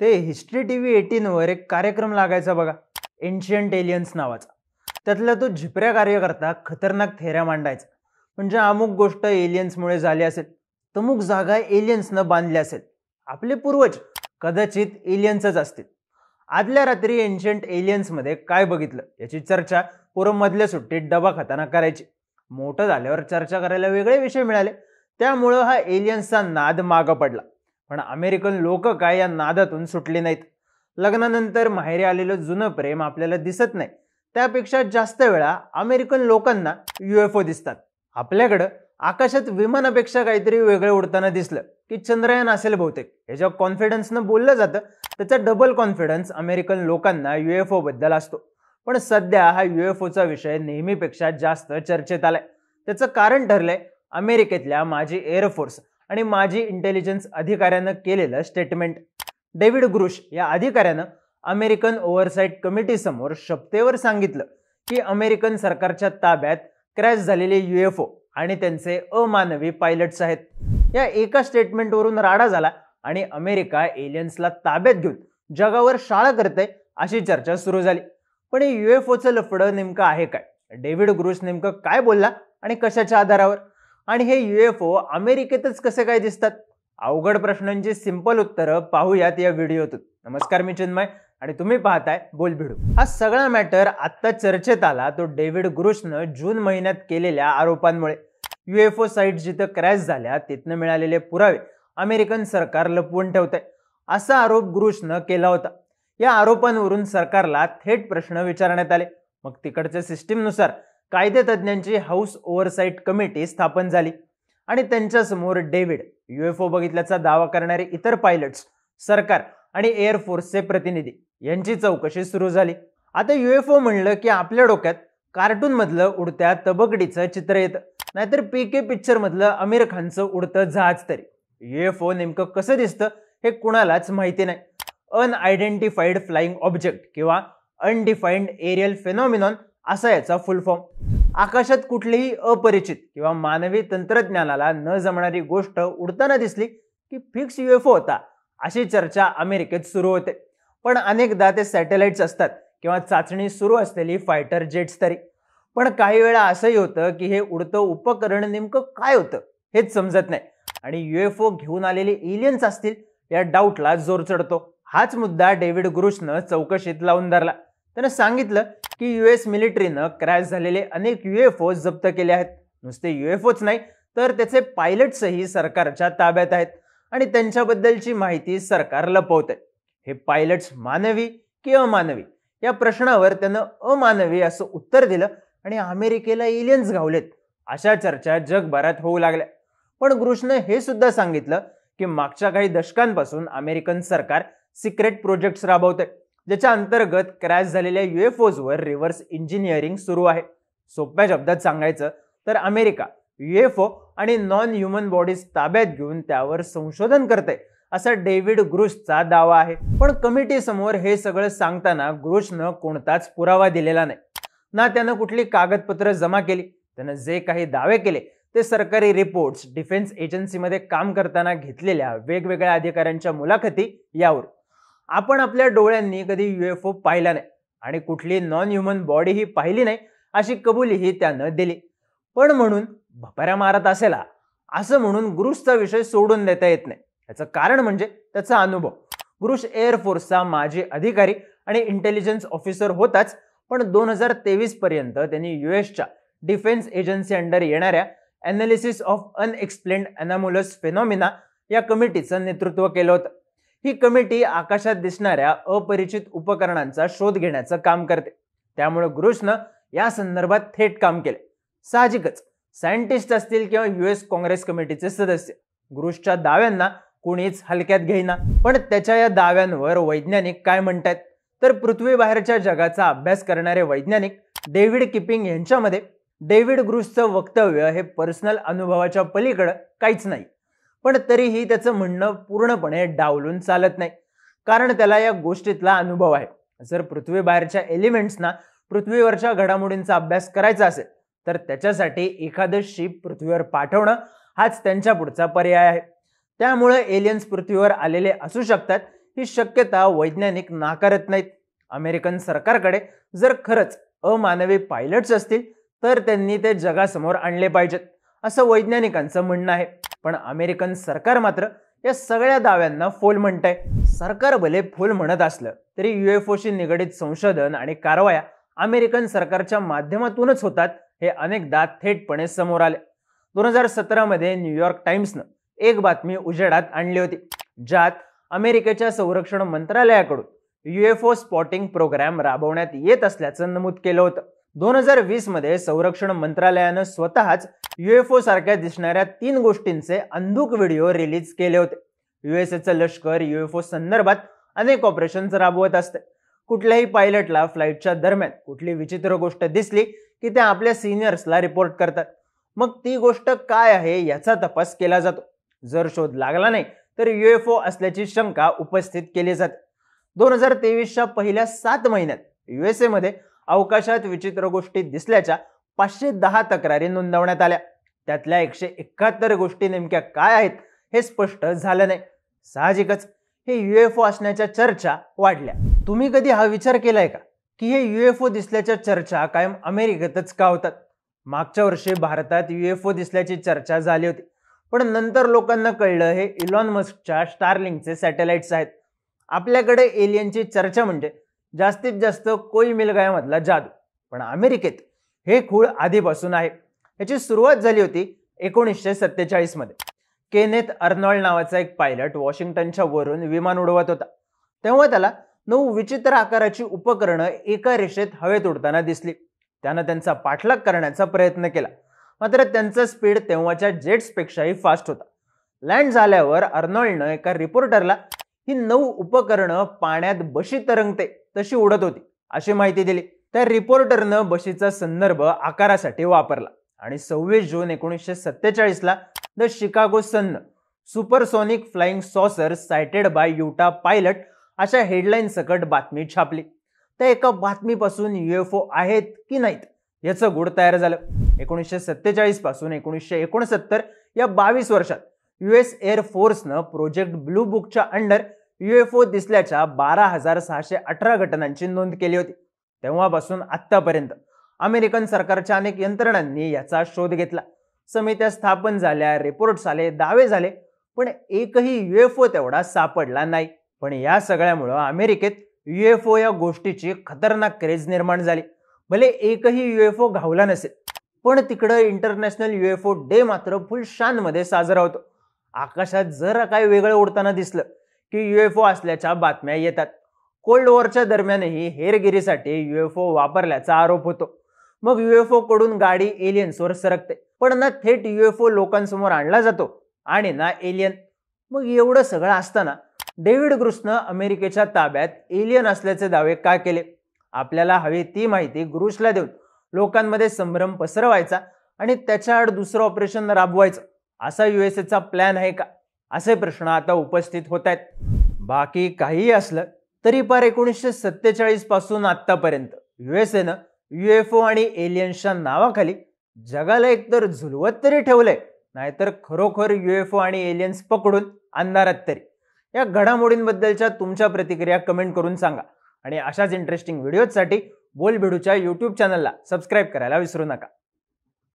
ते history T V एटीनवर एक कार्यक्रम लागायचा बघा एन्शियंट एलियन्स नावाचा त्यातला तो झिपऱ्या कार्यकर्ता खतरनाक थेऱ्या मांडायचा म्हणजे अमुक गोष्ट एलियन्समुळे झाली असेल तमुक जागा एलियन्सनं बांधल्या असेल आपले पूर्वज कदाचित एलियन्सच असतील आदल्या रात्री एलियन्स एलियन्समध्ये काय बघितलं याची चर्चा पूर्वमधल्या सुट्टीत डबा खाताना करायची मोठं झाल्यावर चर्चा करायला वेगळे विषय मिळाले त्यामुळं हा एलियन्सचा नाद मागं पडला पण अमेरिकन लोक काय या नादातून सुटले नाहीत लग्नानंतर माहेरी आलेलं जुनं प्रेम आपल्याला दिसत नाही त्यापेक्षा जास्त वेळा अमेरिकन लोकांना ओ दिसतात आपल्याकडं आकाशात विमानापेक्षा काहीतरी वेगळं उडताना दिसलं की चंद्रयान असेल बहुतेक हे ज्या कॉन्फिडन्सनं बोललं जातं त्याचा डबल कॉन्फिडन्स अमेरिकन लोकांना एफ बद्दल असतो पण सध्या हा ओचा विषय नेहमीपेक्षा जास्त चर्चेत आलाय त्याचं कारण ठरलंय अमेरिकेतल्या माजी एअरफोर्स आणि माजी इंटेलिजन्स अधिकाऱ्यानं केलेलं स्टेटमेंट डेव्हिड ग्रुश या अधिकाऱ्यानं अमेरिकन ओव्हरसाईट कमिटीसमोर शपथेवर सांगितलं की अमेरिकन सरकारच्या ताब्यात क्रॅश झालेले युएफओ आणि त्यांचे अमानवी पायलट्स आहेत या एका स्टेटमेंटवरून राडा झाला आणि अमेरिका एलियन्सला ताब्यात घेऊन जगावर शाळा करते अशी चर्चा सुरू झाली पण युएफओचं लफडं नेमकं आहे काय डेव्हिड ग्रुश नेमकं काय बोलला आणि कशाच्या आधारावर आणि हे यू एफ ओ अमेरिकेतच कसे काय दिसतात अवघड प्रश्नांची सिंपल उत्तरं पाहूयात या व्हिडिओतून नमस्कार मी चिन्मय आणि तुम्ही पाहताय बोल भिडू हा सगळा मॅटर आत्ता चर्चेत आला तो डेव्हिड ग्रुशनं जून महिन्यात केलेल्या आरोपांमुळे यू एफ ओ साईट जिथं क्रॅश झाल्या तिथनं मिळालेले पुरावे अमेरिकन सरकार लपवून ठेवत आहे असा आरोप ग्रुशनं केला होता या आरोपांवरून सरकारला थेट प्रश्न विचारण्यात आले मग तिकडच्या सिस्टीमनुसार कायदे तज्ज्ञांची हाऊस ओव्हरसाईट कमिटी स्थापन झाली आणि त्यांच्यासमोर डेव्हिड ओ बघितल्याचा दावा करणारे इतर पायलट्स सरकार आणि एअरफोर्सचे प्रतिनिधी यांची चौकशी सुरू झाली आता ओ म्हणलं की आपल्या डोक्यात कार्टून मधलं उडत्या तबकडीचं चित्र येतं नाहीतर पी के पिक्चर मधलं आमिर खानचं उडतं जहाज तरी एफ ओ नेमकं कसं दिसतं हे कुणालाच माहिती नाही अनआयडेंटिफाईड फ्लाइंग ऑब्जेक्ट किंवा अनडिफाईंड एरियल फेनॉमिनॉन असा याचा फुल फॉर्म आकाशात कुठलीही अपरिचित किंवा मानवी तंत्रज्ञानाला न जमणारी गोष्ट उडताना दिसली की फिक्स युएफओ होता अशी चर्चा अमेरिकेत सुरू होते पण अनेकदा ते सॅटेलाइट्स असतात किंवा चाचणी सुरू असलेली फायटर जेट्स तरी पण काही वेळा असंही होतं की हे उडतं उपकरण नेमकं काय होतं हेच समजत नाही आणि ओ घेऊन आलेले एलियन्स असतील या डाऊटला जोर चढतो हाच मुद्दा डेव्हिड ग्रुशनं चौकशीत लावून धरला त्यानं सांगितलं की यू एस मिलिटरीनं क्रॅश झालेले अनेक युएफओ जप्त केले आहेत नुसते ओच नाही तर त्याचे पायलट्सही सरकारच्या ताब्यात आहेत आणि त्यांच्याबद्दलची माहिती सरकार लपवत आहे हे पायलट्स मानवी की अमानवी या प्रश्नावर त्यानं अमानवी असं उत्तर दिलं आणि अमेरिकेला एलियन्स घावलेत अशा चर्चा जगभरात होऊ लागल्या पण कृष्ण हे सुद्धा सांगितलं की मागच्या काही दशकांपासून अमेरिकन सरकार सिक्रेट प्रोजेक्ट्स आहे ज्याच्या अंतर्गत क्रॅश झालेल्या युएफओजवर रिव्हर्स इंजिनिअरिंग सुरू आहे सोप्या शब्दात सांगायचं तर अमेरिका ओ आणि नॉन ह्युमन बॉडीज ताब्यात घेऊन त्यावर संशोधन करते असा डेव्हिड ग्रुशचा दावा आहे पण कमिटी समोर हे सगळं सांगताना ग्रुशनं कोणताच पुरावा दिलेला नाही ना त्यानं कुठली कागदपत्र जमा केली त्यानं जे काही दावे केले ते सरकारी रिपोर्ट्स डिफेन्स एजन्सीमध्ये काम करताना घेतलेल्या वेगवेगळ्या अधिकाऱ्यांच्या मुलाखती यावर आपण आपल्या डोळ्यांनी कधी ओ पाहिला नाही आणि कुठली नॉन ह्युमन बॉडी ही पाहिली नाही अशी कबुलीही त्यानं दिली पण म्हणून भपाऱ्या मारत असेला असं म्हणून गुरुसचा विषय सोडून देता येत नाही याचं कारण म्हणजे त्याचा अनुभव गुरुश एअरफोर्सचा माजी अधिकारी आणि इंटेलिजन्स ऑफिसर होताच पण दोन हजार तेवीस पर्यंत त्यांनी एसच्या डिफेन्स एजन्सी अंडर येणाऱ्या analysis of unexplained anomalous phenomena या कमिटीचं नेतृत्व केलं होतं ही कमिटी आकाशात दिसणाऱ्या अपरिचित उपकरणांचा शोध घेण्याचं काम करते त्यामुळे ग्रुशनं या संदर्भात थेट काम केले साहजिकच सायंटिस्ट असतील किंवा युएस काँग्रेस कमिटीचे सदस्य ग्रुशच्या दाव्यांना कुणीच हलक्यात घेईना पण त्याच्या या दाव्यांवर वैज्ञानिक काय म्हणतात तर पृथ्वीबाहेरच्या जगाचा अभ्यास करणारे वैज्ञानिक डेव्हिड किपिंग यांच्यामध्ये डेव्हिड ग्रुशचं वक्तव्य हे पर्सनल अनुभवाच्या पलीकडं काहीच नाही पण तरीही त्याचं म्हणणं पूर्णपणे डावलून चालत नाही कारण त्याला या गोष्टीतला अनुभव आहे जर पृथ्वीबाहेरच्या एलिमेंट्सना पृथ्वीवरच्या घडामोडींचा अभ्यास करायचा असेल तर त्याच्यासाठी एखादं शिप पृथ्वीवर पाठवणं हाच त्यांच्या पुढचा पर्याय आहे त्यामुळे एलियन्स पृथ्वीवर आलेले असू शकतात ही शक्यता वैज्ञानिक नाकारत नाहीत अमेरिकन सरकारकडे जर खरंच अमानवी पायलट्स असतील तर त्यांनी ते जगासमोर आणले पाहिजेत असं वैज्ञानिकांचं म्हणणं आहे पण अमेरिकन सरकार मात्र या सगळ्या दाव्यांना फोल म्हणत सरकार भले फोल म्हणत असलं तरी युएफओशी निगडीत संशोधन आणि कारवाया अमेरिकन सरकारच्या माध्यमातूनच होतात हे अनेकदा थेटपणे समोर आले दोन हजार मध्ये न्यूयॉर्क टाइम्सनं एक बातमी उजेडात आणली होती ज्यात अमेरिकेच्या संरक्षण मंत्रालयाकडून युएफओ स्पॉटिंग प्रोग्राम राबवण्यात येत असल्याचं नमूद केलं होतं दोन हजार वीसमध्ये संरक्षण मंत्रालयानं स्वतःच युएफओ सारख्या दिसणाऱ्या तीन गोष्टींचे अंधुक व्हिडिओ रिलीज केले होते युएसएचं लष्कर ओ संदर्भात अनेक ऑपरेशन्स राबवत असते कुठल्याही पायलटला फ्लाईटच्या दरम्यान कुठली विचित्र गोष्ट दिसली की ते आपल्या सिनियर्सला रिपोर्ट करतात मग ती गोष्ट काय आहे याचा तपास केला जातो जर शोध लागला नाही तर ओ असल्याची शंका उपस्थित केली जाते दोन हजार तेवीसच्या पहिल्या सात महिन्यात मध्ये अवकाशात विचित्र गोष्टी दिसल्याच्या पाचशे दहा तक्रारी नोंदवण्यात आल्या त्यातल्या एकशे एकाहत्तर गोष्टी नेमक्या काय आहेत हे स्पष्ट झालं नाही साहजिकच हे ओ असण्याच्या चर्चा वाढल्या तुम्ही कधी हा विचार केलाय का की हे युएफओ दिसल्याच्या चर्चा कायम अमेरिकेतच का होतात मागच्या वर्षी भारतात ओ दिसल्याची चर्चा झाली होती पण नंतर लोकांना कळलं हे इलॉन मस्कच्या स्टारलिंकचे सॅटेलाइट्स आहेत आपल्याकडे एलियनची चर्चा म्हणजे जास्तीत जास्त कोई मिल गया मधला जादू पण अमेरिकेत हे खूळ आधीपासून आहे याची सुरुवात झाली होती एकोणीसशे सत्तेचाळीसमध्ये केनेत अर्नॉल्ड नावाचा एक पायलट वॉशिंग्टनच्या वरून विमान उडवत होता तेव्हा त्याला नऊ विचित्र आकाराची उपकरणं एका रेषेत हवेत उडताना दिसली त्यानं त्यांचा पाठलाग करण्याचा प्रयत्न केला मात्र त्यांचा स्पीड तेव्हाच्या जेट्सपेक्षाही फास्ट होता लँड झाल्यावर अर्नॉल्डनं एका रिपोर्टरला ही नऊ उपकरणं पाण्यात बशी तरंगते तशी उडत होती अशी माहिती दिली तर रिपोर्टरनं बशीचा संदर्भ आकारासाठी वापरला आणि सव्वीस जून एकोणीसशे सत्तेचाळीसला the Chicago Sun supersonic flying saucer sighted by Utah pilot अशा हेडलाईन सकट बातमी छापली त्या एका बातमीपासून युएफओ आहेत की नाहीत याचं गुड तयार झालं एकोणीसशे सत्तेचाळीस पासून एकोणीसशे एकोणसत्तर या बावीस वर्षात युएस एअर फोर्सनं प्रोजेक्ट ब्लू बुकच्या अंडर युएफओ दिसल्याच्या बारा हजार सहाशे अठरा घटनांची नोंद केली होती तेव्हापासून आतापर्यंत अमेरिकन सरकारच्या अनेक यंत्रणांनी याचा शोध घेतला समित्या स्थापन झाल्या रिपोर्ट्स आले दावे झाले पण एकही युएफओ तेवढा सापडला नाही पण या सगळ्यामुळं अमेरिकेत युएफओ या गोष्टीची खतरनाक क्रेज निर्माण झाली भले एकही युएफओ घावला नसेल पण तिकडं इंटरनॅशनल युएफओ डे मात्र फुल शान मध्ये साजरा होतो आकाशात जर काय वेगळं उडताना दिसलं की ओ असल्याच्या बातम्या येतात कोल्ड वॉरच्या दरम्यानही हेरगिरीसाठी ओ वापरल्याचा आरोप होतो मग युएफओ कडून गाडी एलियन्सवर सरकते पण ना थेट ओ लोकांसमोर आणला जातो आणि ना एलियन मग एवढं सगळं असताना डेव्हिड ग्रुसनं अमेरिकेच्या ताब्यात एलियन असल्याचे दावे का केले आपल्याला हवी ती माहिती ग्रुसला देऊन लोकांमध्ये संभ्रम पसरवायचा आणि त्याच्या आड दुसरं ऑपरेशन राबवायचं असा युएसएचा प्लॅन आहे का असे प्रश्न आता उपस्थित होत आहेत बाकी काहीही असलं तरी पर एकोणीसशे सत्तेचाळीस पासून आत्तापर्यंत युएसएनं ओ आणि एलियन्सच्या नावाखाली जगाला एकतर झुलवत तरी ठेवलंय नाहीतर खरोखर ओ आणि एलियन्स पकडून अंधारात तरी या घडामोडींबद्दलच्या तुमच्या प्रतिक्रिया कमेंट करून सांगा आणि अशाच इंटरेस्टिंग व्हिडिओजसाठी बोलबिडूच्या यूट्यूब चॅनलला सबस्क्राईब करायला विसरू नका